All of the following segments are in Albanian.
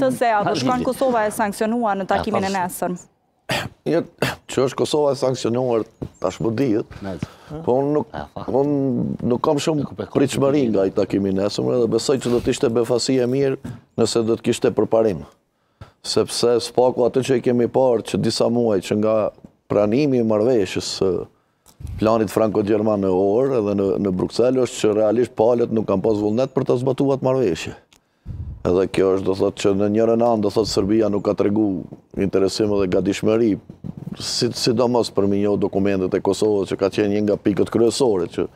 të se, apo shkonë Kosova e sankcionuar në takimin e nesër? Një, jo, që është Kosova e sankcionuar tashmë ashtë më dijet, po unë nuk kam shumë pritëshmëri nga i takimin e nesër, dhe besoj që do të ishte befasia mirë nëse do të kishte përparim. Sepse s'paku atë që i kemi parë që disa muaj që nga pranimi i marveshës planit Franco-Gjerman në orë edhe në Bruxelles, që realisht palet nuk kam pas vullnet për të zbatuat marveshje edhe kjo është do thotë që në njërën anë do thotë Serbia nuk ka të regu interesim edhe ga dishmëri, sidomos për minjo dokumentet e Kosovës që ka qenë një nga pikët kryesore që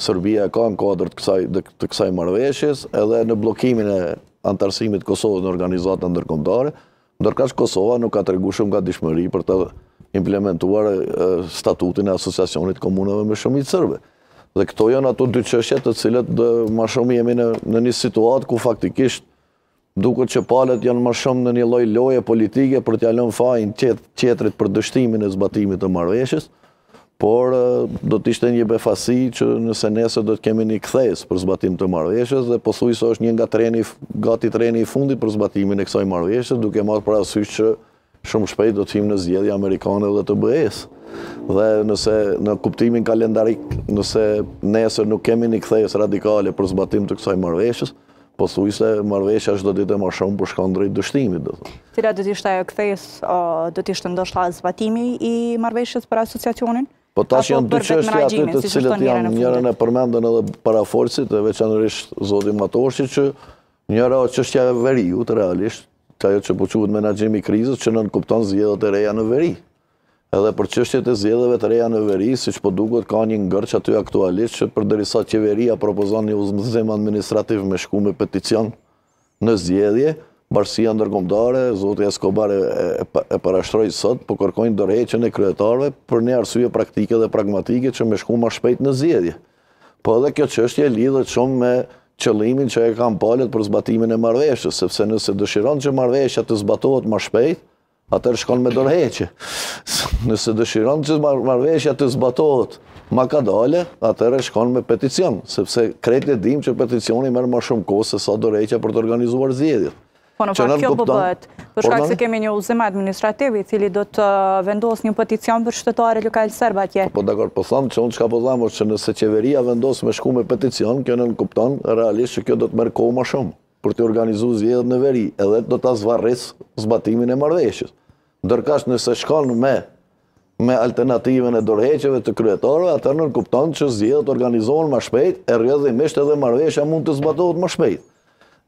Serbia ka në kodrët të kësaj marveshjes edhe në blokimin e antarësimit Kosovës në organizatën ndërkondare, ndërka që Kosova nuk ka të regu shumë ga dishmëri për të implementuar statutin e asociacionit komunëve me shumit sërbe. Dhe këto janë ato dy qështjet të cilët dhe ma shumë jemi në një situatë ku faktikisht duke që palet janë më shumë në një loj loje politike për t'jallon lënë fajin qetrit për dështimin e zbatimit të marveshës, por do t'ishtë një befasi që nëse nese do t'kemi një kthes për zbatim të marveshës dhe posuji së është një nga treni, gati treni i fundit për zbatimin e kësaj marveshës, duke matë pra sysh që shumë shpejt do t'him në zjedhja Amerikanë dhe të bëhes. Dhe nëse në kuptimin kalendarik, nëse nese nuk kemi një radikale për zbatim të kësaj marveshës, po thuj se marveshja është do ditë e ma shumë për shkanë drejtë dështimit. Cila do t'ishtë ajo këthejës, do t'ishtë ndoshtë a zbatimi i marveshjes për asociacionin? Po ta që janë dy qështë e atyre të cilët janë njërën e përmendën edhe paraforësit e veçanërishë zotin Matoshi që njëra o qështë e veri të realisht, që jo po që buquët menajimi krizës që nënë kuptonë zjedhët e reja në veri edhe për qështjet e zjedheve të reja në veri, si që po duket ka një ngërqë aty aktualisht që për dërisa qeveria propozon një uzmëzim administrativ me shku me peticion në zjedhje, barësia ndërgomdare, Zotë Skobare e, e parashtroj sot, po kërkojnë dërheqen e kryetarve për një arsuje praktike dhe pragmatike që me shku ma shpejt në zjedhje. Po edhe kjo qështje lidhët shumë me qëlimin që e kam palet për zbatimin e marveshës, sepse nëse dëshiron që marveshja të zbatohet ma shpejt, atër shkon me dorheqe. Nëse dëshiron që marveshja të zbatohet, ma ka dole, atër e shkon me peticion, sepse kretë e dim që peticioni merë ma shumë kohë se sa dorheqe për të organizuar zjedit. Po në fakt, kjo po bëbët, përshkak se kemi një uzima administrativi, cili do të uh, vendos një peticion për shtetare lukaj sërba tje. Po dakor, po thamë që unë që ka po thamë, që nëse qeveria vendos me shku me peticion, kjo në kupton, realisht që kjo do të merë kohë ma shumë për të organizu zjedhët në veri, edhe do të zvarres zbatimin e mardheqës. Ndërkash nëse shkon me alternativen e dorheqeve të kryetore, atër nërkupton që zjedhët organizohen më shpejt, e rrëdhe edhe mardheqëa mund të zbatohet më shpejt.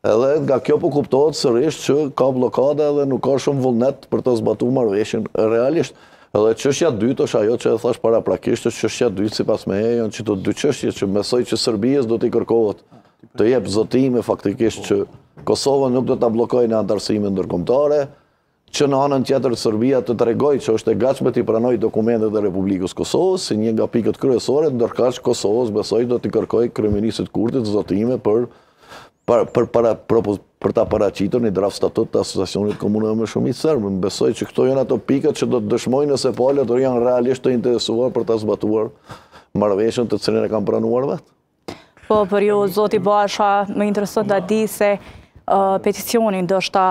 Edhe nga kjo po kuptohet sërish që ka blokada edhe nuk ka shumë vullnet për të zbatu mardheqën realisht. Edhe qështja dytë është ajo që e thash para prakishtë, qështja dytë si pas me ejon që të dy që mesoj që Sërbijës do t'i kërkohet të jep zotime faktikisht që Kosova nuk do të blokoj në antarësime ndërkomtare, që në anën tjetër Sërbia të tregoj që është e gachme të i pranoj dokumentet dhe Republikës Kosovës, si një nga pikët kryesore, ndërkash Kosovës besoj do të kërkoj kryeministit kurtit zotime për për para për ta paracitur një draft statut të asociacionit komunëve me shumit sërbë. Më besoj që këto janë ato pikët që do të dëshmojnë nëse palët, do janë realisht të interesuar për ta zbatuar marveshën të cërën e kam pranuar vetë. Po, për ju, Zoti Basha, më interesot da di se uh, peticionin dështë ta